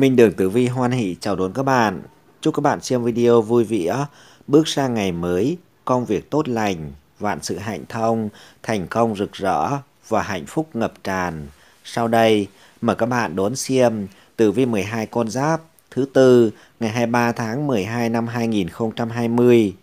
Minh Đường Tử Vi hoan hỷ chào đón các bạn. Chúc các bạn xem video vui vẻ, bước sang ngày mới, công việc tốt lành, vạn sự hạnh thông, thành công rực rỡ và hạnh phúc ngập tràn. Sau đây, mời các bạn đón xem Tử Vi 12 con giáp thứ tư ngày 23 tháng 12 năm 2020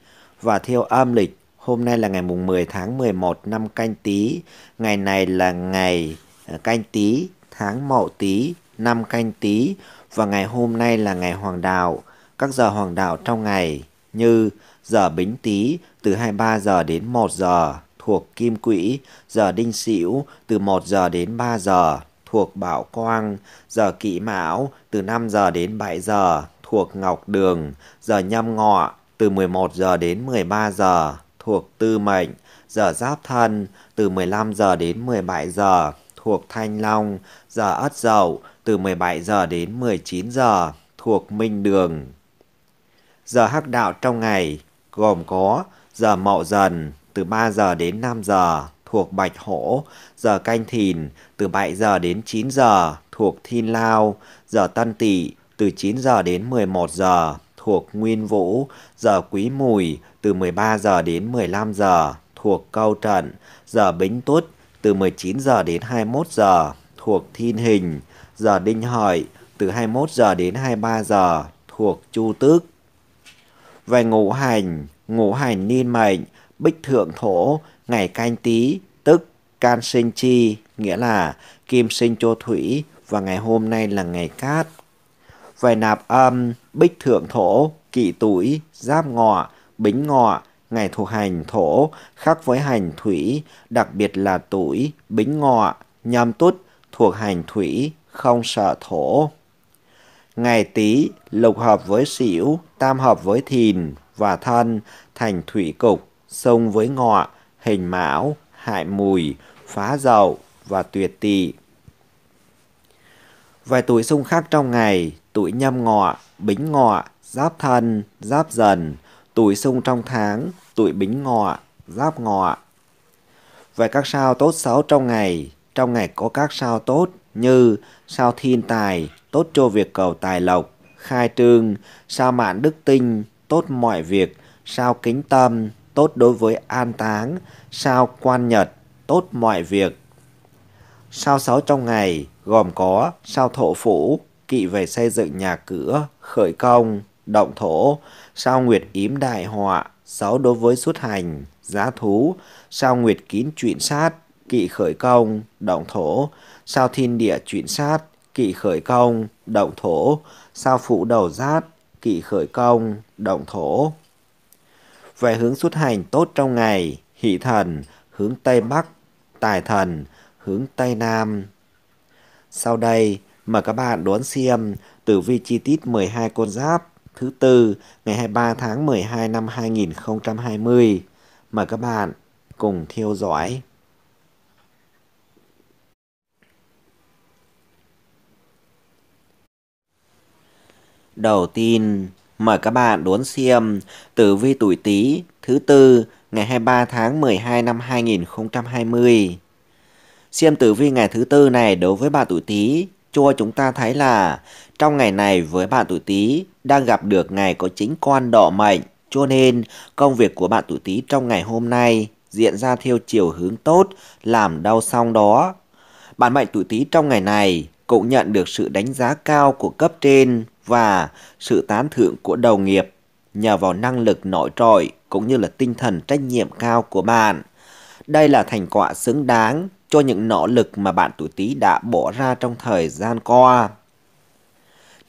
và theo âm lịch hôm nay là ngày mùng 10 tháng 11 năm canh tí, ngày này là ngày à, canh tí tháng mậu tí năm canh tí và ngày hôm nay là ngày hoàng đạo. Các giờ hoàng đạo trong ngày như giờ Bính Tý từ 23 giờ đến 1 giờ thuộc Kim Quỹ, giờ Đinh Sửu từ 1 giờ đến 3 giờ thuộc Bảo Quang, giờ Kỷ Mão từ 5 giờ đến 7 giờ thuộc Ngọc Đường, giờ Nhâm Ngọ từ 11 giờ đến 13 giờ thuộc Tư Mệnh, giờ Giáp Thân từ 15 giờ đến 17 giờ thuộc Thanh Long, giờ Ất Dậu từ 17 giờ đến 19 giờ thuộc Minh Đường. Giờ hắc đạo trong ngày gồm có giờ Mậu Dần từ 3 giờ đến 5 giờ thuộc Bạch Hổ, giờ Canh Thìn từ 7 giờ đến 9 giờ thuộc Thiên Lao, giờ Tân Tỵ từ 9 giờ đến 11 giờ thuộc Nguyên Vũ, giờ Quý Mùi từ 13 giờ đến 15 giờ thuộc Câu Trận, giờ Bính Tuất từ 19 giờ đến 21 giờ thuộc Thiên Hình, giờ Đinh Hợi từ 21 giờ đến 23 giờ thuộc Chu Tước. Về ngũ hành, ngũ hành niên mệnh, bích thượng thổ, ngày canh tí, tức can sinh chi, nghĩa là kim sinh cho thủy và ngày hôm nay là ngày cát. Về nạp âm, bích thượng thổ, kỵ tuổi, giáp ngọ, bính ngọ, ngày thuộc hành thổ khác với hành thủy, đặc biệt là tuổi, bính ngọ, nhâm tuất thuộc hành thủy, không sợ thổ. Ngày tý lục hợp với sửu, tam hợp với thìn và thân, thành thủy cục, xông với ngọ, hình mão, hại mùi, phá dậu và tuyệt tỵ. Vài tuổi xung khắc trong ngày, tuổi nhâm ngọ, bính ngọ, giáp thân, giáp dần, tuổi xung trong tháng, tuổi bính ngọ, giáp ngọ. Về các sao tốt xấu trong ngày, trong ngày có các sao tốt như sao thiên tài, tốt cho việc cầu tài lộc, khai trương, sao mạng đức tinh, tốt mọi việc, sao kính tâm, tốt đối với an táng, sao quan nhật, tốt mọi việc. Sao xấu trong ngày gồm có sao thổ phủ, kỵ về xây dựng nhà cửa, khởi công, động thổ, sao nguyệt yếm đại họa, sáu đối với xuất hành, giá thú, sao nguyệt kín truyện sát, kỵ khởi công, động thổ, sao thiên địa truyện sát, kỵ khởi công, động thổ, sao phụ đầu Giáp, kỵ khởi công, động thổ. Về hướng xuất hành tốt trong ngày, hỷ thần, hướng Tây Bắc, tài thần, hướng Tây Nam. Sau đây, mời các bạn đoán xem tử vi chi tiết 12 con giáp thứ tư ngày 23 tháng 12 năm 2020. Mời các bạn cùng theo dõi. Đầu tiên, mời các bạn đón xem tử vi tuổi Tý thứ tư ngày 23 tháng 12 năm 2020. Xem tử vi ngày thứ tư này đối với bà tuổi Tý cho chúng ta thấy là trong ngày này với bạn tuổi Tý đang gặp được ngày có chính quan đọ mệnh, cho nên công việc của bạn tuổi Tý trong ngày hôm nay diễn ra theo chiều hướng tốt, làm đau xong đó. Bạn mệnh tuổi Tý trong ngày này cũng nhận được sự đánh giá cao của cấp trên và sự tán thưởng của đồng nghiệp nhờ vào năng lực nổi trội cũng như là tinh thần trách nhiệm cao của bạn. Đây là thành quả xứng đáng cho những nỗ lực mà bạn tuổi Tý đã bỏ ra trong thời gian qua.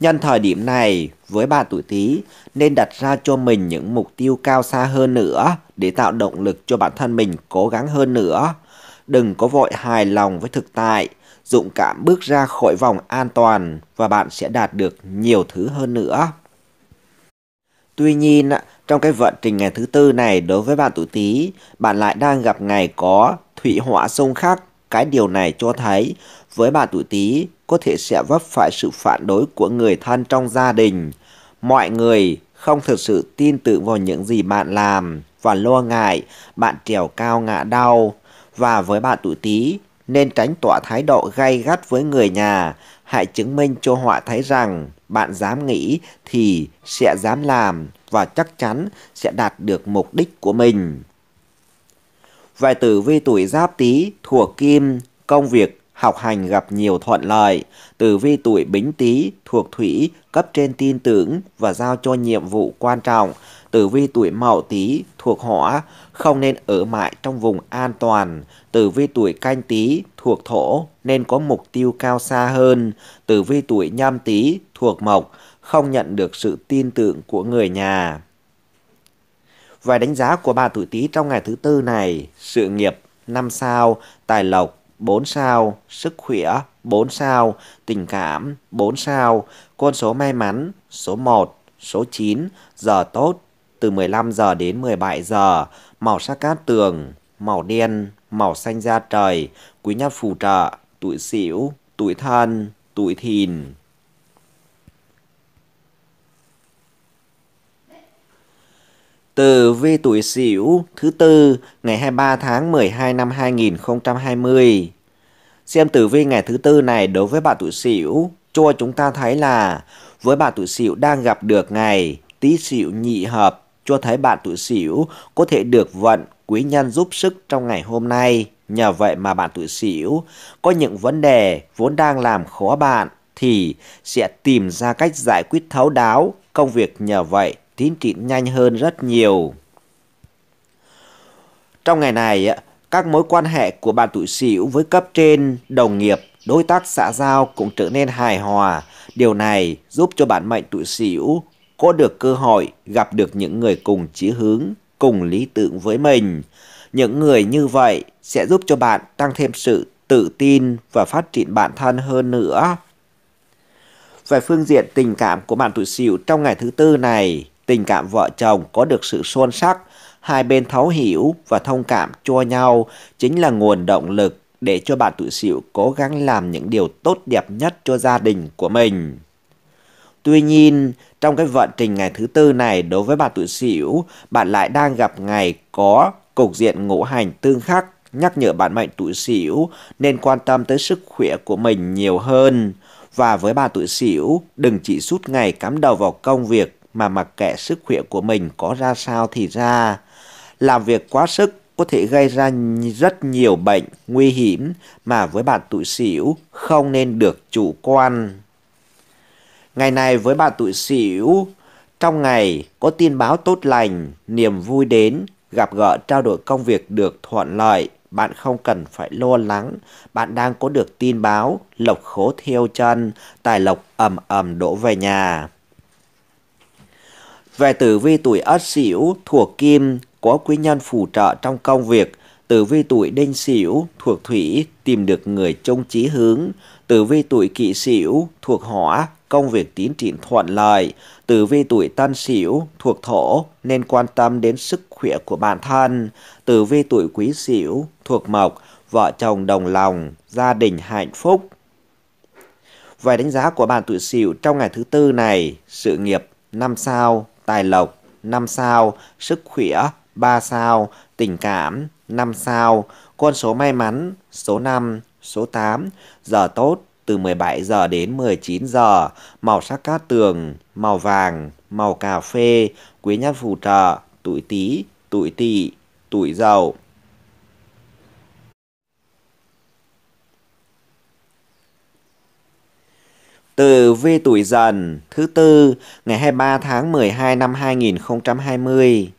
Nhân thời điểm này, với bạn tuổi Tý nên đặt ra cho mình những mục tiêu cao xa hơn nữa để tạo động lực cho bản thân mình cố gắng hơn nữa. Đừng có vội hài lòng với thực tại, dũng cảm bước ra khỏi vòng an toàn và bạn sẽ đạt được nhiều thứ hơn nữa. Tuy nhiên, trong cái vận trình ngày thứ tư này đối với bạn tuổi Tý, bạn lại đang gặp ngày có thủy họa sông khắc Cái điều này cho thấy với bạn tuổi Tý có thể sẽ vấp phải sự phản đối của người thân trong gia đình. Mọi người không thực sự tin tưởng vào những gì bạn làm và lo ngại bạn trèo cao ngã đau. Và với bạn tuổi Tý nên tránh tỏa thái độ gay gắt với người nhà, hãy chứng minh cho họ thấy rằng bạn dám nghĩ thì sẽ dám làm và chắc chắn sẽ đạt được mục đích của mình. Về tử vi tuổi giáp tý thuộc kim, công việc, học hành gặp nhiều thuận lợi. Tử vi tuổi bính tý thuộc thủy, cấp trên tin tưởng và giao cho nhiệm vụ quan trọng. Tử vi tuổi mậu tý thuộc hỏa, không nên ở mãi trong vùng an toàn. Tử vi tuổi canh tý thuộc thổ, nên có mục tiêu cao xa hơn. Tử vi tuổi nhâm tý thuộc mộc, không nhận được sự tin tưởng của người nhà. Vài đánh giá của bà tuổi Tý trong ngày thứ tư này, sự nghiệp 5 sao, tài lộc 4 sao, sức khỏe 4 sao, tình cảm 4 sao, con số may mắn số 1, số 9, giờ tốt từ 15 giờ đến 17 giờ, màu sắc cát tường, màu đen, màu xanh da trời, quý nhân phù trợ, tuổi sửu, tuổi thân, tuổi thìn. Tử vi tuổi Sửu thứ tư ngày 23 tháng 12 năm 2020. Xem tử vi ngày thứ tư này đối với bạn tuổi Sửu cho chúng ta thấy là với bạn tuổi Sửu đang gặp được ngày Tý Sửu nhị hợp cho thấy bạn tuổi Sửu có thể được vận quý nhân giúp sức trong ngày hôm nay. Nhờ vậy mà bạn tuổi Sửu có những vấn đề vốn đang làm khó bạn thì sẽ tìm ra cách giải quyết thấu đáo công việc nhờ vậy tín tịn nhanh hơn rất nhiều. Trong ngày này, các mối quan hệ của bạn tuổi sửu với cấp trên, đồng nghiệp, đối tác xã giao cũng trở nên hài hòa. Điều này giúp cho bạn mệnh tuổi sửu có được cơ hội gặp được những người cùng chí hướng, cùng lý tưởng với mình. Những người như vậy sẽ giúp cho bạn tăng thêm sự tự tin và phát triển bản thân hơn nữa. Về phương diện tình cảm của bạn tuổi Sửu trong ngày thứ tư này, tình cảm vợ chồng có được sự xuân sắc, hai bên thấu hiểu và thông cảm cho nhau chính là nguồn động lực để cho bạn tuổi xỉu cố gắng làm những điều tốt đẹp nhất cho gia đình của mình. Tuy nhiên, trong cái vận trình ngày thứ tư này đối với bạn tuổi xỉu, bạn lại đang gặp ngày có cục diện ngũ hành tương khắc nhắc nhở bạn mệnh tuổi Sửu nên quan tâm tới sức khỏe của mình nhiều hơn. Và với bà tuổi Sửu, đừng chỉ suốt ngày cắm đầu vào công việc mà mặc kệ sức khỏe của mình có ra sao thì ra. Làm việc quá sức có thể gây ra rất nhiều bệnh nguy hiểm mà với bạn tuổi Sửu không nên được chủ quan. Ngày này với bạn tuổi Sửu, trong ngày có tin báo tốt lành, niềm vui đến, gặp gỡ trao đổi công việc được thuận lợi, bạn không cần phải lo lắng, bạn đang có được tin báo lộc khố theo chân, tài lộc ầm ầm đổ về nhà. Về tử vi tuổi Ất Sửu thuộc Kim có quý nhân phù trợ trong công việc. Tử vi tuổi Đinh Sửu thuộc Thủy tìm được người trông chí hướng. Tử vi tuổi Kỷ Sửu thuộc Hỏa công việc tiến triển thuận lợi. Tử vi tuổi Tân Sửu thuộc Thổ nên quan tâm đến sức khỏe của bản thân. Tử vi tuổi Quý Sửu thuộc Mộc vợ chồng đồng lòng, gia đình hạnh phúc. Về đánh giá của bạn tuổi Sửu trong ngày thứ tư này, sự nghiệp năm sao tài lộc 5 sao, sức khỏe 3 sao, tình cảm 5 sao, con số may mắn số 5, số 8, giờ tốt từ 17 giờ đến 19 giờ, màu sắc cát tường, màu vàng, màu cà phê, quý nhân phù trợ, tuổi Tý, tuổi tỵ, tuổi dậu. Từ vi tuổi dần thứ tư ngày 23 tháng 12 năm 2020.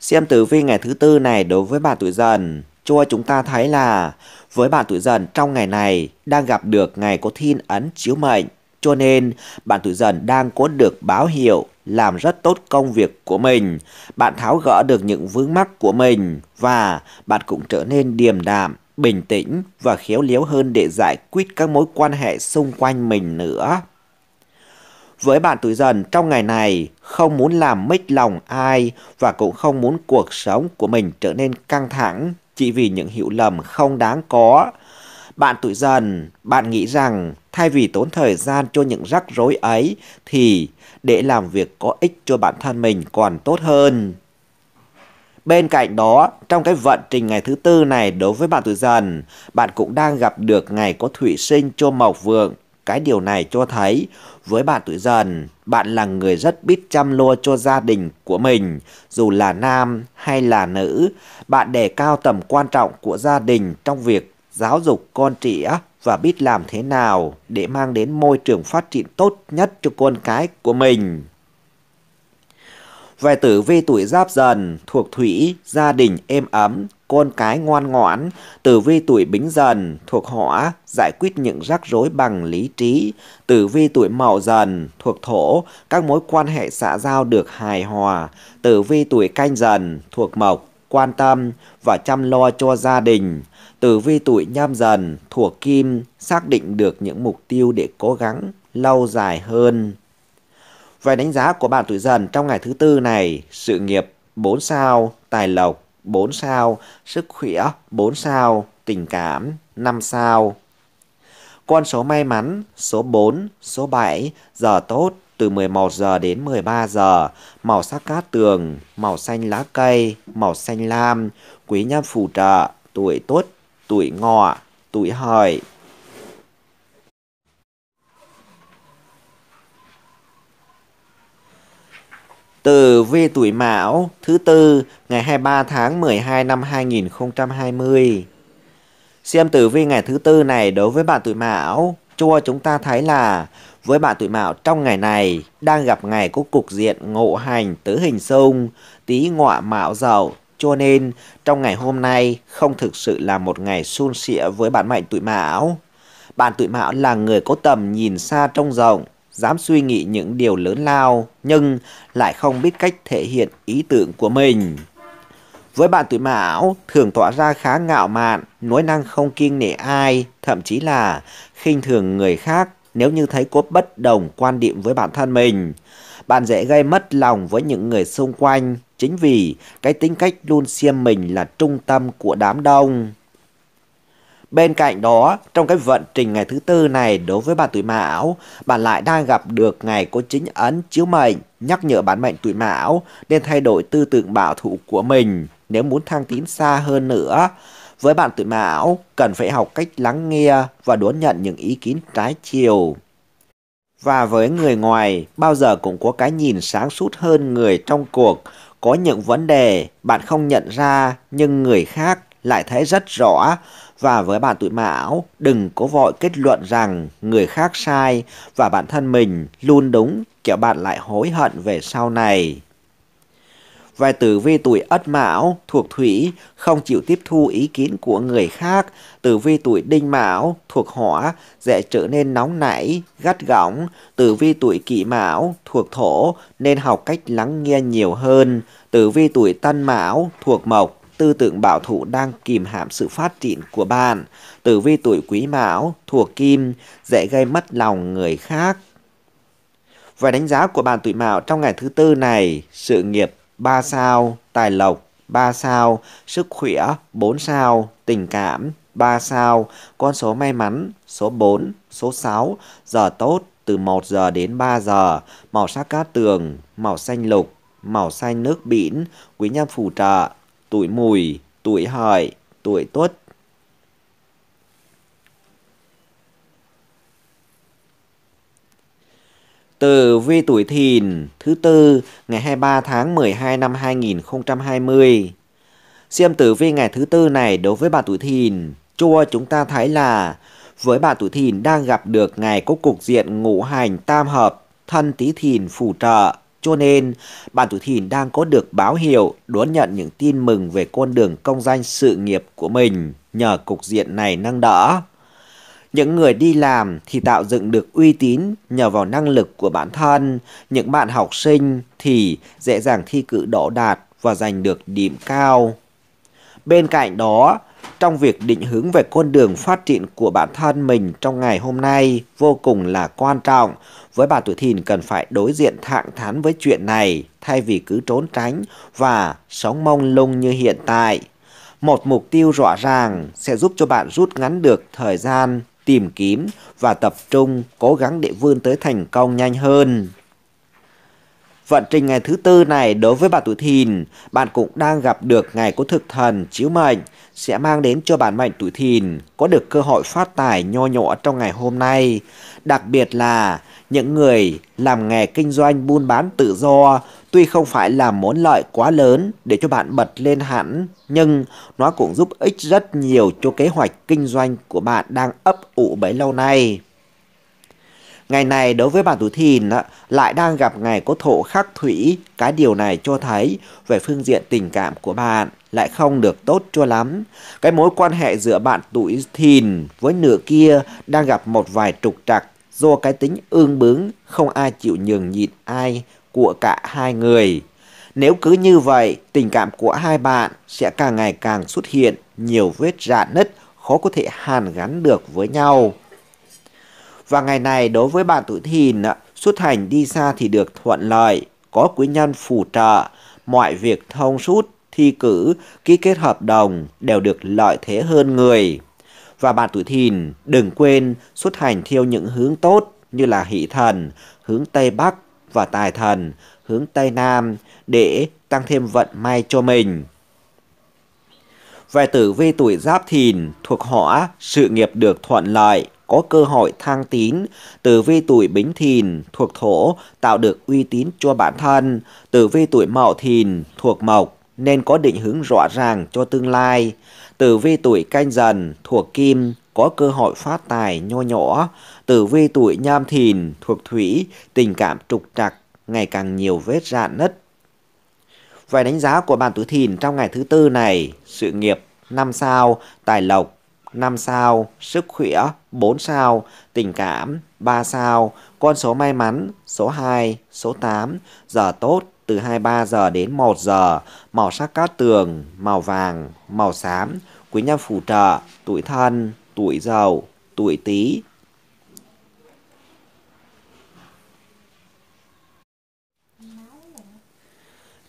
Xem tử vi ngày thứ tư này đối với bạn tuổi dần, cho chúng ta thấy là với bạn tuổi dần trong ngày này đang gặp được ngày có thiên ấn chiếu mệnh. Cho nên bạn tuổi dần đang có được báo hiệu làm rất tốt công việc của mình. Bạn tháo gỡ được những vướng mắc của mình và bạn cũng trở nên điềm đạm, bình tĩnh và khéo léo hơn để giải quyết các mối quan hệ xung quanh mình nữa. Với bạn tuổi dần trong ngày này, không muốn làm mít lòng ai và cũng không muốn cuộc sống của mình trở nên căng thẳng chỉ vì những hiểu lầm không đáng có. Bạn tuổi dần, bạn nghĩ rằng thay vì tốn thời gian cho những rắc rối ấy thì để làm việc có ích cho bản thân mình còn tốt hơn. Bên cạnh đó, trong cái vận trình ngày thứ tư này đối với bạn tuổi dần, bạn cũng đang gặp được ngày có thủy sinh cho mộc vượng. Cái điều này cho thấy với bạn tuổi dần, bạn là người rất biết chăm lo cho gia đình của mình, dù là nam hay là nữ. Bạn đề cao tầm quan trọng của gia đình trong việc giáo dục con trẻ và biết làm thế nào để mang đến môi trường phát triển tốt nhất cho con cái của mình. Về tử vi tuổi giáp dần, thuộc thủy, gia đình êm ấm, con cái ngoan ngoãn, tử vi tuổi bính dần, thuộc hỏa, giải quyết những rắc rối bằng lý trí, tử vi tuổi mậu dần, thuộc thổ, các mối quan hệ xã giao được hài hòa, tử vi tuổi canh dần, thuộc mộc, quan tâm và chăm lo cho gia đình. Tử vi tuổi nhâm dần, thuộc kim, xác định được những mục tiêu để cố gắng lâu dài hơn. Vậy đánh giá của bạn tuổi dần trong ngày thứ tư này, sự nghiệp 4 sao, tài lộc 4 sao, sức khỏe 4 sao, tình cảm 5 sao. Con số may mắn số 4, số 7, giờ tốt từ 11 giờ đến 13 giờ, màu sắc cát tường, màu xanh lá cây, màu xanh lam, quý nhân phù trợ, tuổi tốt, tuổi ngọ, tuổi hợi. Tử vi tuổi Mão thứ tư ngày 23 tháng 12 năm 2020. Xem tử vi ngày thứ tư này đối với bạn tuổi Mão cho chúng ta thấy là với bạn tuổi Mão trong ngày này đang gặp ngày có cục diện ngộ hành tứ hình xung, tí ngọa mão dậu cho nên trong ngày hôm nay không thực sự là một ngày suôn sẻ với bạn mệnh tuổi Mão. Bạn tuổi Mão là người có tầm nhìn xa trông rộng, dám suy nghĩ những điều lớn lao nhưng lại không biết cách thể hiện ý tưởng của mình. Với bạn tuổi mão, thường tỏa ra khá ngạo mạn, nói năng không kiêng nể ai, thậm chí là khinh thường người khác nếu như thấy có bất đồng quan điểm với bản thân mình. Bạn dễ gây mất lòng với những người xung quanh, chính vì cái tính cách luôn xem mình là trung tâm của đám đông. Bên cạnh đó, trong cái vận trình ngày thứ tư này đối với bạn tuổi mão, bạn lại đang gặp được ngày có chính ấn chiếu mệnh, nhắc nhở bản mệnh tuổi mão nên thay đổi tư tưởng bảo thủ của mình nếu muốn thăng tiến xa hơn nữa. Với bạn tuổi mão, cần phải học cách lắng nghe và đón nhận những ý kiến trái chiều. Và với người ngoài, bao giờ cũng có cái nhìn sáng suốt hơn người trong cuộc. Có những vấn đề bạn không nhận ra nhưng người khác lại thấy rất rõ và với bạn tuổi mão đừng có vội kết luận rằng người khác sai và bản thân mình luôn đúng kẻo bạn lại hối hận về sau này vài tử vi tuổi ất mão thuộc thủy không chịu tiếp thu ý kiến của người khác tử vi tuổi đinh mão thuộc hỏa dễ trở nên nóng nảy gắt gỏng tử vi tuổi kỷ mão thuộc thổ nên học cách lắng nghe nhiều hơn tử vi tuổi tân mão thuộc mộc tư tưởng bảo thủ đang kìm hãm sự phát triển của bạn. Tử vi tuổi quý mão, thuộc kim, dễ gây mất lòng người khác. Và đánh giá của bạn tuổi mão trong ngày thứ tư này, sự nghiệp 3 sao, tài lộc 3 sao, sức khỏe 4 sao, tình cảm 3 sao, con số may mắn số 4, số 6, giờ tốt từ 1 giờ đến 3 giờ, màu sắc cát tường, màu xanh lục, màu xanh nước biển, quý nhân phù trợ, tuổi mùi, tuổi hợi, tuổi tuất. Tử vi tuổi thìn thứ tư ngày 23 tháng 12 năm 2020. Xem tử vi ngày thứ tư này đối với bạn tuổi thìn, chua chúng ta thấy là với bạn tuổi thìn đang gặp được ngày có cục diện ngũ hành tam hợp, thân tí thìn phù trợ. Cho nên, bạn tuổi thìn đang có được báo hiệu đón nhận những tin mừng về con đường công danh sự nghiệp của mình nhờ cục diện này nâng đỡ. Những người đi làm thì tạo dựng được uy tín nhờ vào năng lực của bản thân, những bạn học sinh thì dễ dàng thi cử đỗ đạt và giành được điểm cao. Bên cạnh đó, trong việc định hướng về con đường phát triển của bản thân mình trong ngày hôm nay vô cùng là quan trọng. Với bà tuổi thìn cần phải đối diện thẳng thắn với chuyện này thay vì cứ trốn tránh và sống mông lung như hiện tại. Một mục tiêu rõ ràng sẽ giúp cho bạn rút ngắn được thời gian tìm kiếm và tập trung cố gắng để vươn tới thành công nhanh hơn vận trình ngày thứ tư này đối với bạn tuổi thìn, bạn cũng đang gặp được ngày có thực thần chiếu mệnh sẽ mang đến cho bạn mệnh tuổi thìn có được cơ hội phát tài nho nhỏ trong ngày hôm nay. Đặc biệt là những người làm nghề kinh doanh buôn bán tự do tuy không phải là món lợi quá lớn để cho bạn bật lên hẳn nhưng nó cũng giúp ích rất nhiều cho kế hoạch kinh doanh của bạn đang ấp ủ bấy lâu nay. Ngày này đối với bản tuổi thìn lại đang gặp ngày có thổ khắc thủy, cái điều này cho thấy về phương diện tình cảm của bạn lại không được tốt cho lắm. Cái mối quan hệ giữa bạn tuổi thìn với nửa kia đang gặp một vài trục trặc do cái tính ương bướng, không ai chịu nhường nhịn ai của cả hai người. Nếu cứ như vậy, tình cảm của hai bạn sẽ càng ngày càng xuất hiện nhiều vết rạn nứt khó có thể hàn gắn được với nhau và ngày này đối với bạn tuổi thìn xuất hành đi xa thì được thuận lợi, có quý nhân phù trợ, mọi việc thông suốt, thi cử, ký kết hợp đồng đều được lợi thế hơn người. Và bạn tuổi thìn đừng quên xuất hành theo những hướng tốt như là hỷ thần, hướng Tây Bắc và tài thần, hướng Tây Nam để tăng thêm vận may cho mình. Về tử vi tuổi giáp thìn thuộc họ sự nghiệp được thuận lợi, có cơ hội thăng tín, từ vi tuổi bính thìn thuộc thổ tạo được uy tín cho bản thân, từ vi tuổi mậu thìn thuộc mộc nên có định hướng rõ ràng cho tương lai. từ vi tuổi canh dần thuộc kim có cơ hội phát tài nho nhỏ, từ vi tuổi nhâm thìn thuộc thủy tình cảm trục trặc ngày càng nhiều vết rạn nứt. Vài đánh giá của bạn tuổi thìn trong ngày thứ tư này, sự nghiệp năm sao, tài lộc 5 sao, sức khỏe 4 sao, tình cảm 3 sao, con số may mắn số 2, số 8, giờ tốt từ 23 giờ đến 1 giờ, màu sắc cát tường, màu vàng, màu xám, quý nhân phù trợ, tuổi thân, tuổi dậu, tuổi tý.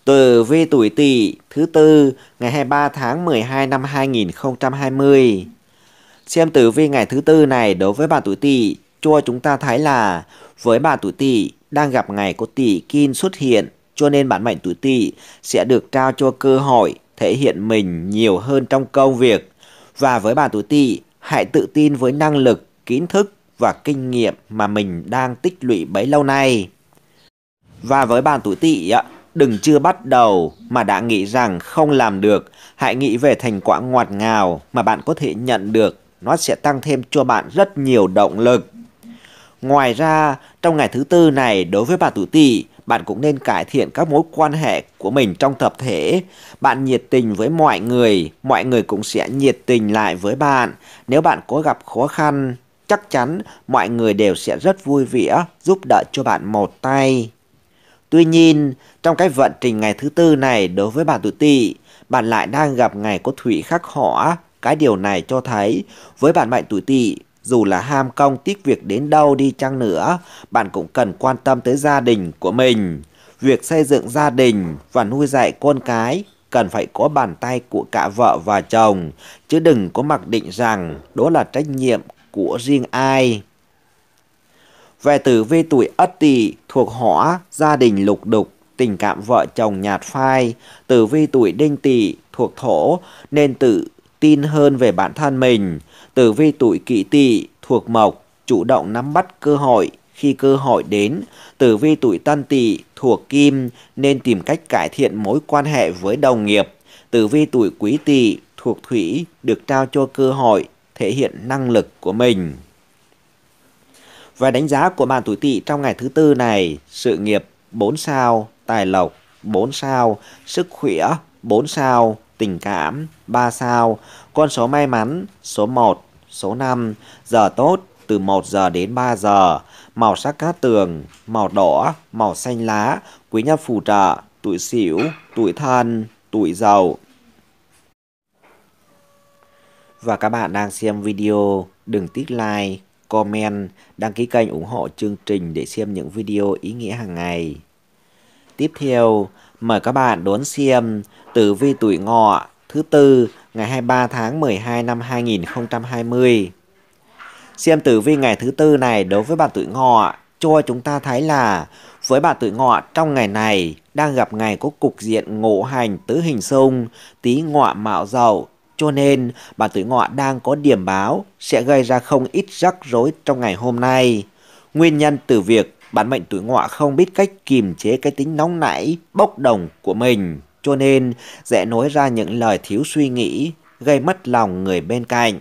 Từ vi tuổi Tỵ thứ tư ngày 23 tháng 12 năm 2020. Xem tử vi ngày thứ tư này đối với bà tuổi tỵ, cho chúng ta thấy là với bà tuổi tỵ đang gặp ngày có tỵ kim xuất hiện, cho nên bản mệnh tuổi tỵ sẽ được trao cho cơ hội thể hiện mình nhiều hơn trong công việc. Và với bà tuổi tỵ, hãy tự tin với năng lực, kiến thức và kinh nghiệm mà mình đang tích lũy bấy lâu nay. Và với bạn tuổi tỵ đừng chưa bắt đầu mà đã nghĩ rằng không làm được, hãy nghĩ về thành quả ngọt ngào mà bạn có thể nhận được nó sẽ tăng thêm cho bạn rất nhiều động lực. Ngoài ra, trong ngày thứ tư này đối với bà tuổi tỵ, bạn cũng nên cải thiện các mối quan hệ của mình trong tập thể. Bạn nhiệt tình với mọi người, mọi người cũng sẽ nhiệt tình lại với bạn. Nếu bạn có gặp khó khăn, chắc chắn mọi người đều sẽ rất vui vẻ giúp đỡ cho bạn một tay. Tuy nhiên, trong cái vận trình ngày thứ tư này đối với bà tuổi tỵ, bạn lại đang gặp ngày có thủy khắc hỏa cái điều này cho thấy, với bạn mệnh tuổi tỵ, dù là ham công tiếc việc đến đâu đi chăng nữa, bạn cũng cần quan tâm tới gia đình của mình. Việc xây dựng gia đình và nuôi dạy con cái cần phải có bàn tay của cả vợ và chồng, chứ đừng có mặc định rằng đó là trách nhiệm của riêng ai. Về tử vi tuổi Ất Tỵ thuộc hỏa, gia đình lục đục, tình cảm vợ chồng nhạt phai, tử vi tuổi Đinh Tỵ thuộc thổ nên tự tin hơn về bản thân mình. Tử vi tuổi kỵ tỵ thuộc mộc, chủ động nắm bắt cơ hội khi cơ hội đến. Tử vi tuổi tân tỵ thuộc kim nên tìm cách cải thiện mối quan hệ với đồng nghiệp. Tử vi tuổi quý tỵ thuộc thủy được trao cho cơ hội thể hiện năng lực của mình. Và đánh giá của bạn tuổi tỵ trong ngày thứ tư này, sự nghiệp 4 sao, tài lộc 4 sao, sức khỏe 4 sao, tình cảm, 3 sao, con số may mắn, số 1, số 5, giờ tốt, từ 1 giờ đến 3 giờ, màu sắc cát tường, màu đỏ, màu xanh lá, quý nhân phù trợ, tuổi xỉu, tuổi thân, tuổi giàu. Và các bạn đang xem video, đừng tích like, comment, đăng ký kênh ủng hộ chương trình để xem những video ý nghĩa hàng ngày. Tiếp theo, Mời các bạn đón xem tử vi tuổi ngọ thứ tư ngày 23 tháng 12 năm 2020. Xem tử vi ngày thứ tư này đối với bạn tuổi ngọ cho chúng ta thấy là với bạn tuổi ngọ trong ngày này đang gặp ngày có cục diện ngộ hành tứ hình xung, tí ngọ mạo dậu, cho nên bạn tuổi ngọ đang có điểm báo sẽ gây ra không ít rắc rối trong ngày hôm nay. Nguyên nhân từ việc Bản mệnh tuổi ngọ không biết cách kiềm chế cái tính nóng nảy, bốc đồng của mình, cho nên dễ nói ra những lời thiếu suy nghĩ, gây mất lòng người bên cạnh.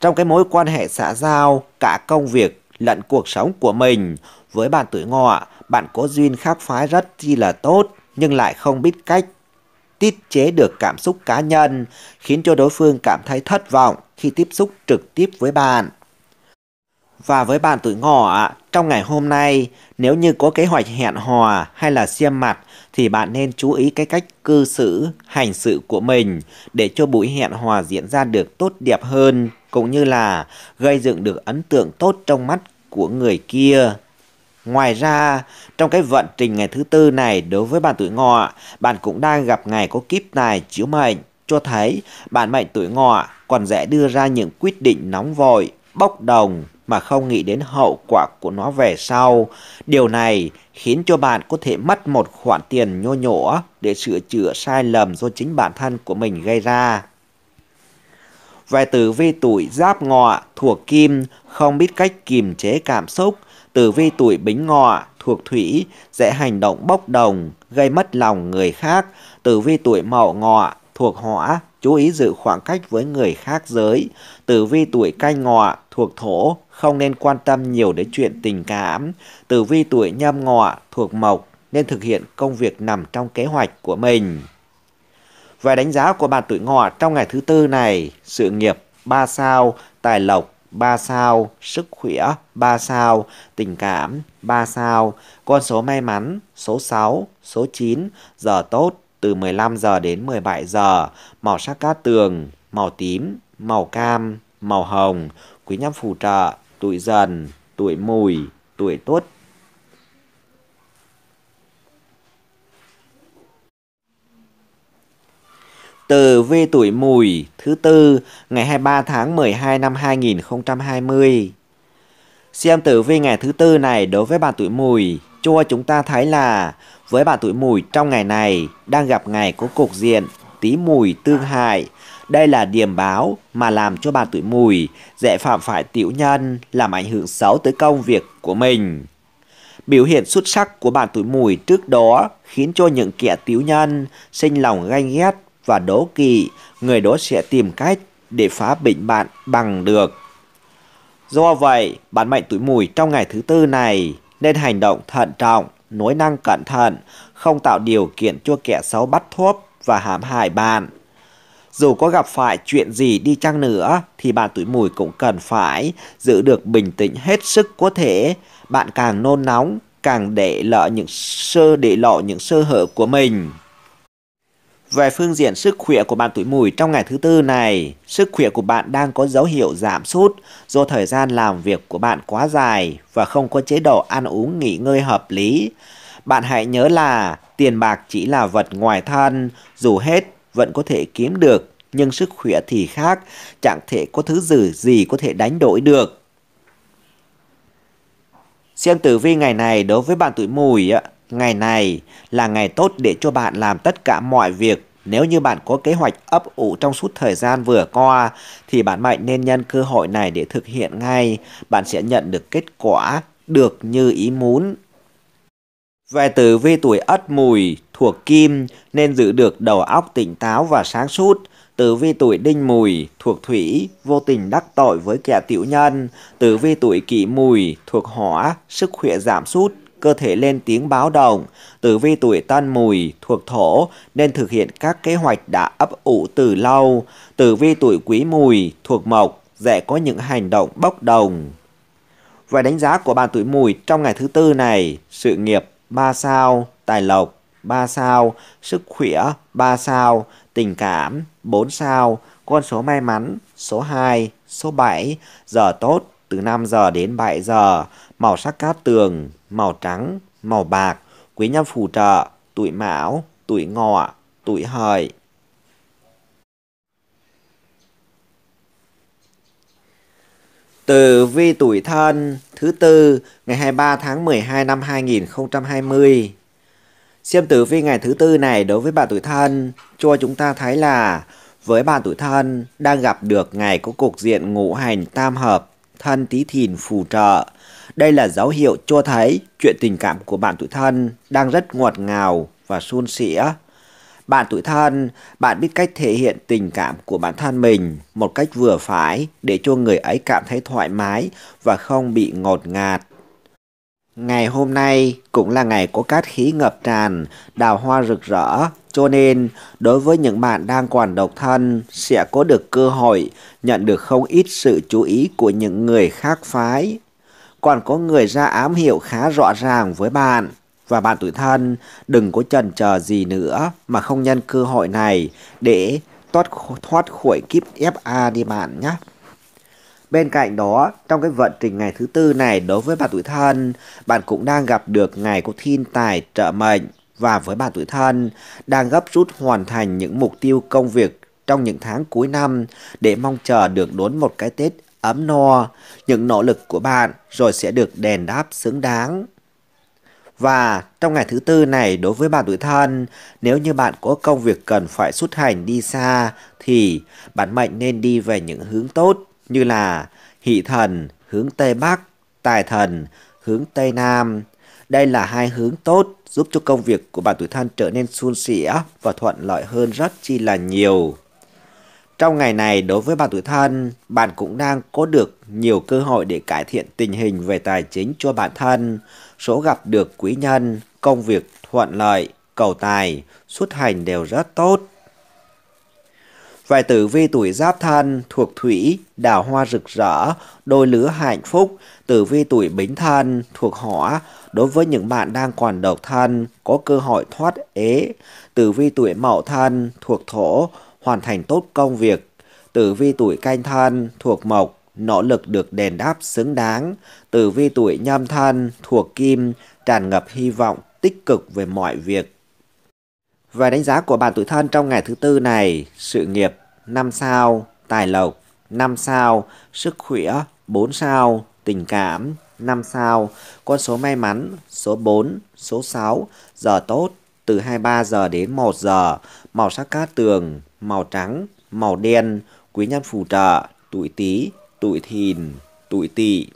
Trong cái mối quan hệ xã giao, cả công việc lẫn cuộc sống của mình, với bạn tuổi ngọ, bạn có duyên khác phái rất chi là tốt, nhưng lại không biết cách tiết chế được cảm xúc cá nhân, khiến cho đối phương cảm thấy thất vọng khi tiếp xúc trực tiếp với bạn. Và với bạn tuổi ngọ, trong ngày hôm nay, nếu như có kế hoạch hẹn hò hay là xiêm mặt thì bạn nên chú ý cái cách cư xử, hành sự của mình để cho buổi hẹn hò diễn ra được tốt đẹp hơn cũng như là gây dựng được ấn tượng tốt trong mắt của người kia. Ngoài ra, trong cái vận trình ngày thứ tư này đối với bạn tuổi ngọ, bạn cũng đang gặp ngày có kiếp tài chiếu mệnh, cho thấy bạn mệnh tuổi ngọ còn dễ đưa ra những quyết định nóng vội, bốc đồng, mà không nghĩ đến hậu quả của nó về sau. Điều này khiến cho bạn có thể mất một khoản tiền nhô nhổ để sửa chữa sai lầm do chính bản thân của mình gây ra. Về tử vi tuổi giáp ngọ thuộc kim, không biết cách kiềm chế cảm xúc. Tử vi tuổi bính ngọ thuộc thủy, dễ hành động bốc đồng, gây mất lòng người khác. Tử vi tuổi mậu ngọ thuộc hỏa, chú ý giữ khoảng cách với người khác giới. Tử vi tuổi canh ngọ thuộc thổ, không nên quan tâm nhiều đến chuyện tình cảm. Tử vi tuổi nhâm ngọ thuộc mộc, nên thực hiện công việc nằm trong kế hoạch của mình. Về đánh giá của bạn tuổi ngọ trong ngày thứ tư này, sự nghiệp 3 sao, tài lộc 3 sao, sức khỏe 3 sao, tình cảm 3 sao, con số may mắn số 6, số 9, giờ tốt từ 15 giờ đến 17 giờ, màu sắc cát tường, màu tím, màu cam, màu hồng, quý nhân phù trợ, tuổi dần, tuổi mùi, tuổi tuất. Từ vi tuổi mùi thứ tư ngày 23 tháng 12 năm 2020. Xem tử vi ngày thứ tư này đối với bạn tuổi mùi cho chúng ta thấy là với bạn tuổi mùi trong ngày này đang gặp ngày có cục diện tí mùi tương hại. Đây là điểm báo mà làm cho bạn tuổi mùi dễ phạm phải tiểu nhân làm ảnh hưởng xấu tới công việc của mình. Biểu hiện xuất sắc của bạn tuổi mùi trước đó khiến cho những kẻ tiểu nhân sinh lòng ganh ghét và đố kỵ, người đó sẽ tìm cách để phá bệnh bạn bằng được. Do vậy, bản mệnh tuổi mùi trong ngày thứ tư này nên hành động thận trọng, nói năng cẩn thận, không tạo điều kiện cho kẻ xấu bắt thóp và hãm hại bạn. Dù có gặp phải chuyện gì đi chăng nữa thì bạn tuổi mùi cũng cần phải giữ được bình tĩnh hết sức có thể. Bạn càng nôn nóng, càng để lỡ những sơ để lộ những sơ hở của mình. Về phương diện sức khỏe của bạn tuổi mùi trong ngày thứ tư này, sức khỏe của bạn đang có dấu hiệu giảm sút do thời gian làm việc của bạn quá dài và không có chế độ ăn uống nghỉ ngơi hợp lý. Bạn hãy nhớ là tiền bạc chỉ là vật ngoài thân, dù hết vẫn có thể kiếm được, nhưng sức khỏe thì khác, chẳng thể có thứ gì gì có thể đánh đổi được. Xem tử vi ngày này đối với bạn tuổi mùi Ngày này là ngày tốt để cho bạn làm tất cả mọi việc. Nếu như bạn có kế hoạch ấp ủ trong suốt thời gian vừa qua thì bạn mạnh nên nhân cơ hội này để thực hiện ngay. Bạn sẽ nhận được kết quả được như ý muốn. Về tử vi tuổi ất mùi thuộc kim nên giữ được đầu óc tỉnh táo và sáng suốt. Tử vi tuổi đinh mùi thuộc thủy vô tình đắc tội với kẻ tiểu nhân. Tử vi tuổi kỷ mùi thuộc hỏa sức khỏe giảm sút cơ thể lên tiếng báo động, tử vi tuổi Tân mùi, thuộc thổ nên thực hiện các kế hoạch đã ấp ủ từ lâu, tử vi tuổi quý mùi, thuộc mộc dễ có những hành động bốc đồng. Và đánh giá của bạn tuổi mùi trong ngày thứ tư này, sự nghiệp 3 sao, tài lộc 3 sao, sức khỏe 3 sao, tình cảm 4 sao, con số may mắn số 2, số 7, giờ tốt từ 5 giờ đến 7 giờ, màu sắc cát tường, màu trắng, màu bạc, quý nhân phù trợ, tuổi mão, tuổi ngọ, tuổi hợi. Từ vi tuổi thân thứ tư ngày 23 tháng 12 năm 2020. Xem tử vi ngày thứ tư này đối với bạn tuổi thân cho chúng ta thấy là với bạn tuổi thân đang gặp được ngày có cục diện ngũ hành tam hợp thân tí thìn phù trợ đây là dấu hiệu cho thấy chuyện tình cảm của bạn tuổi thân đang rất ngọt ngào và suôn sẻ. Bạn tuổi thân, bạn biết cách thể hiện tình cảm của bản thân mình một cách vừa phải để cho người ấy cảm thấy thoải mái và không bị ngột ngạt. Ngày hôm nay cũng là ngày có cát khí ngập tràn, đào hoa rực rỡ, cho nên đối với những bạn đang còn độc thân sẽ có được cơ hội nhận được không ít sự chú ý của những người khác phái còn có người ra ám hiệu khá rõ ràng với bạn. Và bạn tuổi thân, đừng có chần chờ gì nữa mà không nhân cơ hội này để thoát, thoát khỏi kiếp FA đi bạn nhé. Bên cạnh đó, trong cái vận trình ngày thứ tư này đối với bạn tuổi thân, bạn cũng đang gặp được ngày của thiên tài trợ mệnh và với bạn tuổi thân đang gấp rút hoàn thành những mục tiêu công việc trong những tháng cuối năm để mong chờ được đón một cái Tết ấm no, những nỗ lực của bạn rồi sẽ được đền đáp xứng đáng. Và trong ngày thứ tư này đối với bạn tuổi thân, nếu như bạn có công việc cần phải xuất hành đi xa thì bạn mệnh nên đi về những hướng tốt như là hỷ thần hướng Tây Bắc, tài thần hướng Tây Nam. Đây là hai hướng tốt giúp cho công việc của bạn tuổi thân trở nên suôn sẻ và thuận lợi hơn rất chi là nhiều. Trong ngày này đối với bạn tuổi thân, bạn cũng đang có được nhiều cơ hội để cải thiện tình hình về tài chính cho bản thân, số gặp được quý nhân, công việc thuận lợi, cầu tài, xuất hành đều rất tốt. Vài tử vi tuổi giáp thân thuộc thủy, đào hoa rực rỡ, đôi lứa hạnh phúc. Tử vi tuổi bính thân thuộc hỏa, đối với những bạn đang còn độc thân, có cơ hội thoát ế. Tử vi tuổi mậu thân thuộc thổ, hoàn thành tốt công việc. Tử vi tuổi canh thân thuộc mộc, nỗ lực được đền đáp xứng đáng. Tử vi tuổi nhâm thân thuộc kim, tràn ngập hy vọng, tích cực về mọi việc. Và đánh giá của bạn tuổi thân trong ngày thứ tư này, sự nghiệp 5 sao, tài lộc 5 sao, sức khỏe 4 sao, tình cảm 5 sao, con số may mắn số 4, số 6, giờ tốt từ 23 giờ đến 1 giờ, màu sắc cát tường, màu trắng, màu đen, quý nhân phù trợ, tuổi tý, tuổi thìn, tuổi tỵ.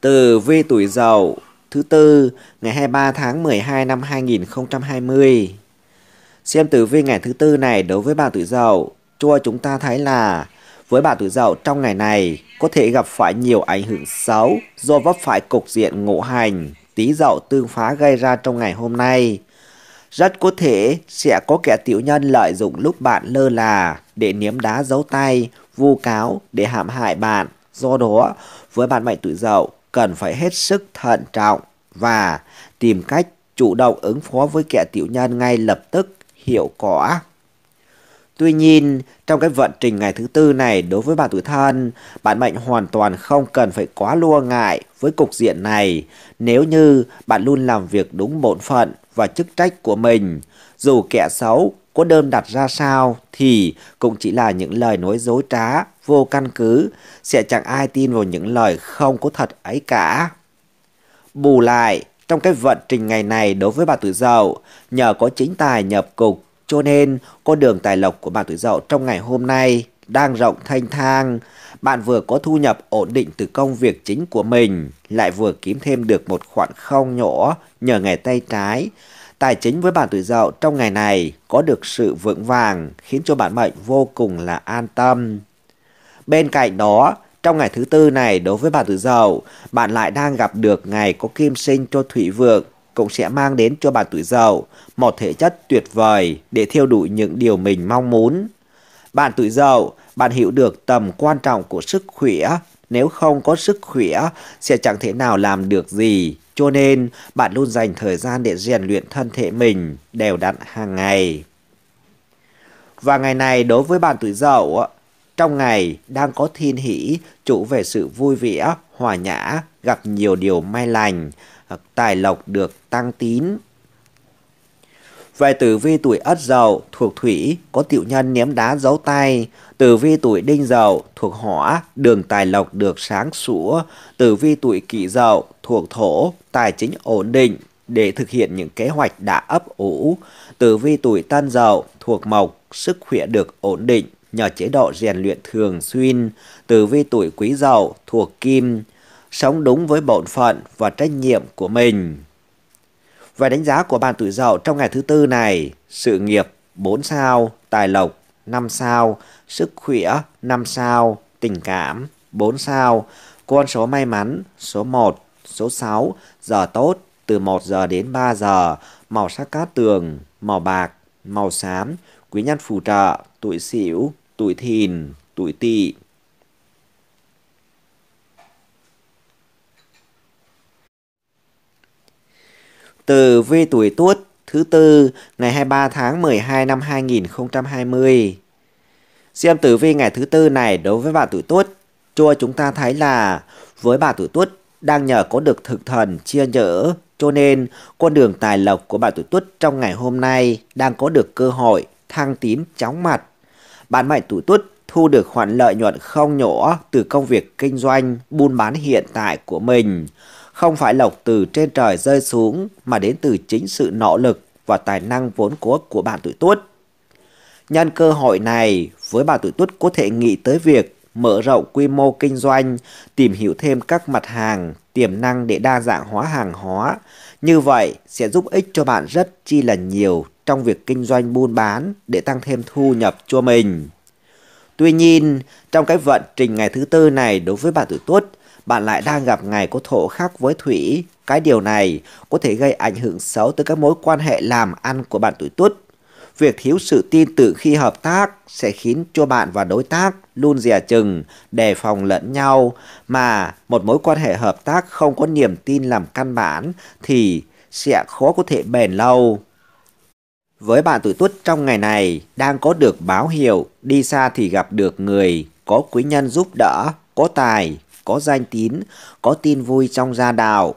Từ vi tuổi dậu thứ tư ngày 23 tháng 12 năm 2020. Xem tử vi ngày thứ tư này đối với bà tuổi dậu, cho chúng ta thấy là với bà tuổi dậu trong ngày này có thể gặp phải nhiều ảnh hưởng xấu do vấp phải cục diện ngộ hành tí dậu tương phá gây ra trong ngày hôm nay. Rất có thể sẽ có kẻ tiểu nhân lợi dụng lúc bạn lơ là để niếm đá dấu tay, vu cáo để hãm hại bạn. Do đó, với bạn mệnh tuổi dậu, cần phải hết sức thận trọng và tìm cách chủ động ứng phó với kẻ tiểu nhân ngay lập tức hiệu quả. Tuy nhiên, trong cái vận trình ngày thứ tư này đối với bạn tuổi thân, bạn mệnh hoàn toàn không cần phải quá lo ngại với cục diện này nếu như bạn luôn làm việc đúng bổn phận và chức trách của mình. Dù kẻ xấu có đơn đặt ra sao thì cũng chỉ là những lời nói dối trá, vô căn cứ, sẽ chẳng ai tin vào những lời không có thật ấy cả. Bù lại, trong cái vận trình ngày này đối với bà tuổi dậu, nhờ có chính tài nhập cục cho nên, con đường tài lộc của bạn tuổi dậu trong ngày hôm nay đang rộng thanh thang. Bạn vừa có thu nhập ổn định từ công việc chính của mình, lại vừa kiếm thêm được một khoản không nhỏ nhờ nghề tay trái. Tài chính với bạn tuổi dậu trong ngày này có được sự vững vàng khiến cho bạn mệnh vô cùng là an tâm. Bên cạnh đó, trong ngày thứ tư này đối với bạn tuổi dậu, bạn lại đang gặp được ngày có kim sinh cho thủy vượng cũng sẽ mang đến cho bạn tuổi dậu một thể chất tuyệt vời để theo đuổi những điều mình mong muốn. Bạn tuổi dậu, bạn hiểu được tầm quan trọng của sức khỏe, nếu không có sức khỏe sẽ chẳng thể nào làm được gì, cho nên bạn luôn dành thời gian để rèn luyện thân thể mình đều đặn hàng ngày. Và ngày này đối với bạn tuổi dậu, trong ngày đang có thiên hỷ chủ về sự vui vẻ, hòa nhã, gặp nhiều điều may lành tài lộc được tăng tín. Về tử vi tuổi ất dậu thuộc thủy có tiểu nhân ném đá giấu tay. Tử vi tuổi đinh dậu thuộc hỏa đường tài lộc được sáng sủa. Tử vi tuổi kỷ dậu thuộc thổ tài chính ổn định để thực hiện những kế hoạch đã ấp ủ. Tử vi tuổi tân dậu thuộc mộc sức khỏe được ổn định nhờ chế độ rèn luyện thường xuyên. Tử vi tuổi quý dậu thuộc kim sống đúng với bổn phận và trách nhiệm của mình. Về đánh giá của bạn tuổi Dậu trong ngày thứ tư này, sự nghiệp 4 sao, tài lộc 5 sao, sức khỏe 5 sao, tình cảm 4 sao, con số may mắn số 1, số 6, giờ tốt từ 1 giờ đến 3 giờ, màu sắc cát tường, màu bạc, màu xám, quý nhân phù trợ, tuổi sửu, tuổi thìn, tuổi tỵ. Tử vi tuổi Tuất thứ tư ngày 23 tháng 12 năm 2020. Xem tử vi ngày thứ tư này đối với bạn tuổi Tuất, cho chúng ta thấy là với bạn tuổi Tuất đang nhờ có được thực thần chia nhỡ cho nên con đường tài lộc của bạn tuổi Tuất trong ngày hôm nay đang có được cơ hội thăng tín chóng mặt. Bạn mệnh tuổi Tuất thu được khoản lợi nhuận không nhỏ từ công việc kinh doanh buôn bán hiện tại của mình không phải lộc từ trên trời rơi xuống mà đến từ chính sự nỗ lực và tài năng vốn có của bạn tuổi tuất. Nhân cơ hội này, với bạn tuổi tuất có thể nghĩ tới việc mở rộng quy mô kinh doanh, tìm hiểu thêm các mặt hàng, tiềm năng để đa dạng hóa hàng hóa. Như vậy sẽ giúp ích cho bạn rất chi là nhiều trong việc kinh doanh buôn bán để tăng thêm thu nhập cho mình. Tuy nhiên, trong cái vận trình ngày thứ tư này đối với bạn tuổi tuất, bạn lại đang gặp ngày có thổ khác với thủy. Cái điều này có thể gây ảnh hưởng xấu tới các mối quan hệ làm ăn của bạn tuổi tuất. Việc thiếu sự tin tưởng khi hợp tác sẽ khiến cho bạn và đối tác luôn dè chừng, đề phòng lẫn nhau. Mà một mối quan hệ hợp tác không có niềm tin làm căn bản thì sẽ khó có thể bền lâu. Với bạn tuổi tuất trong ngày này đang có được báo hiệu, đi xa thì gặp được người, có quý nhân giúp đỡ, có tài, có danh tín, có tin vui trong gia đạo.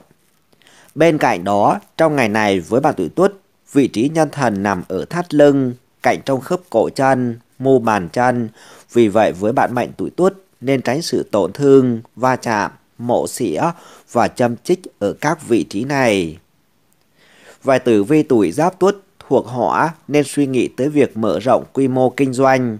Bên cạnh đó, trong ngày này với bà tuổi tuất, vị trí nhân thần nằm ở thắt lưng, cạnh trong khớp cổ chân, mô bàn chân. Vì vậy với bạn mệnh tuổi tuất nên tránh sự tổn thương, va chạm, mộ xỉa và châm chích ở các vị trí này. Vài tử vi tuổi giáp tuất thuộc hỏa nên suy nghĩ tới việc mở rộng quy mô kinh doanh.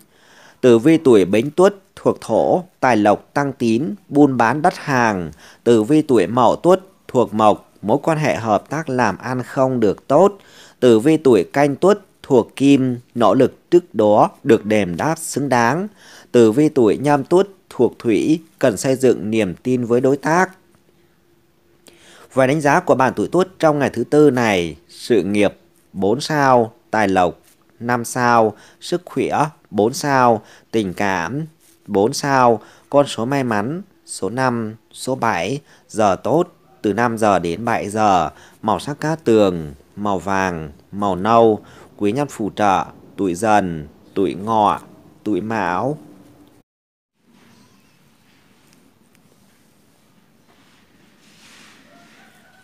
Tử vi tuổi bính tuất thuộc thổ, tài lộc tăng tín, buôn bán đắt hàng, tử vi tuổi mậu tuất thuộc mộc, mối quan hệ hợp tác làm ăn không được tốt, tử vi tuổi canh tuất thuộc kim, nỗ lực trước đó được đềm đáp xứng đáng, tử vi tuổi nhâm tuất thuộc thủy, cần xây dựng niềm tin với đối tác. Và đánh giá của bạn tuổi tuất trong ngày thứ tư này, sự nghiệp 4 sao, tài lộc 5 sao, sức khỏe 4 sao, tình cảm 4 sao, con số may mắn, số 5, số 7, giờ tốt, từ 5 giờ đến 7 giờ, màu sắc cát tường, màu vàng, màu nâu, quý nhân phù trợ, tuổi dần, tuổi ngọ, tuổi mão.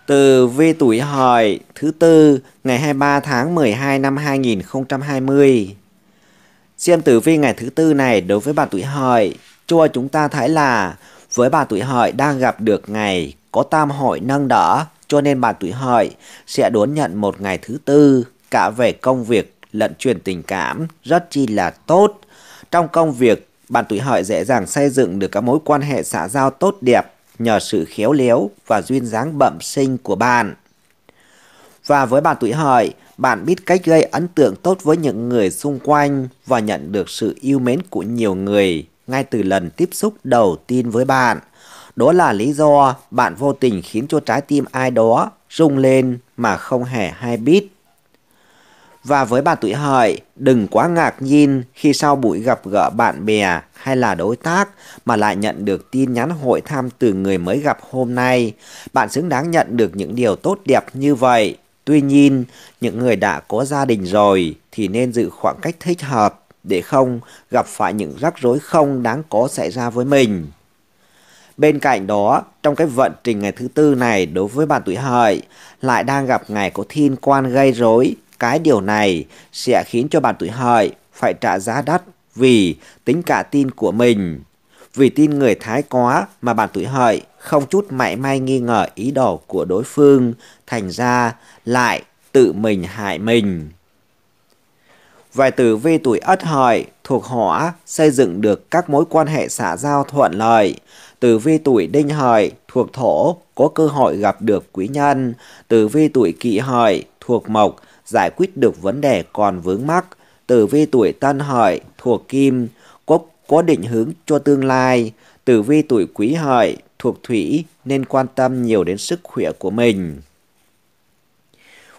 Từ vi tuổi hợi thứ tư ngày 23 tháng 12 năm 2020. Xem tử vi ngày thứ tư này đối với bà tuổi hợi, chùa chúng ta thấy là với bà tuổi hợi đang gặp được ngày có tam hội nâng đỡ, cho nên bà tuổi hợi sẽ đón nhận một ngày thứ tư cả về công việc lẫn truyền tình cảm rất chi là tốt. Trong công việc, bạn tuổi hợi dễ dàng xây dựng được các mối quan hệ xã giao tốt đẹp nhờ sự khéo léo và duyên dáng bẩm sinh của bạn. Và với bạn tuổi hợi, bạn biết cách gây ấn tượng tốt với những người xung quanh và nhận được sự yêu mến của nhiều người ngay từ lần tiếp xúc đầu tiên với bạn. Đó là lý do bạn vô tình khiến cho trái tim ai đó rung lên mà không hề hay biết. Và với bạn tuổi hợi, đừng quá ngạc nhiên khi sau buổi gặp gỡ bạn bè hay là đối tác mà lại nhận được tin nhắn hội tham từ người mới gặp hôm nay. Bạn xứng đáng nhận được những điều tốt đẹp như vậy Tuy nhiên, những người đã có gia đình rồi thì nên giữ khoảng cách thích hợp để không gặp phải những rắc rối không đáng có xảy ra với mình. Bên cạnh đó, trong cái vận trình ngày thứ tư này đối với bạn tuổi hợi lại đang gặp ngày có thiên quan gây rối. Cái điều này sẽ khiến cho bạn tuổi hợi phải trả giá đắt vì tính cả tin của mình vì tin người Thái quá mà bạn tuổi hợi không chút mảy may nghi ngờ ý đồ của đối phương, thành ra lại tự mình hại mình. Vài tử vi tuổi ất hợi thuộc hỏa xây dựng được các mối quan hệ xã giao thuận lợi. Tử vi tuổi đinh hợi thuộc thổ có cơ hội gặp được quý nhân. Tử vi tuổi kỵ hợi thuộc mộc giải quyết được vấn đề còn vướng mắc. Tử vi tuổi tân hợi thuộc kim có định hướng cho tương lai. Tử vi tuổi quý hợi thuộc thủy nên quan tâm nhiều đến sức khỏe của mình.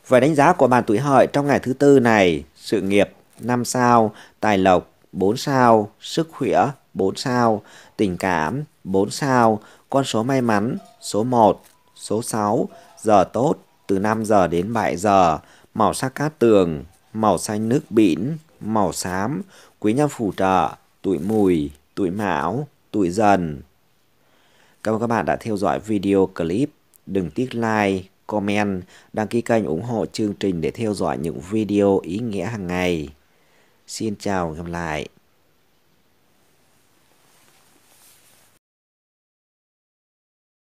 Về đánh giá của bạn tuổi hợi trong ngày thứ tư này, sự nghiệp 5 sao, tài lộc 4 sao, sức khỏe 4 sao, tình cảm 4 sao, con số may mắn số 1, số 6, giờ tốt từ 5 giờ đến 7 giờ, màu sắc cát tường, màu xanh nước biển, màu xám, quý nhân phù trợ, tuổi mùi, tuổi mão, tuổi dần. Cảm ơn các bạn đã theo dõi video clip. Đừng tiếc like, comment, đăng ký kênh ủng hộ chương trình để theo dõi những video ý nghĩa hàng ngày. Xin chào và gặp lại.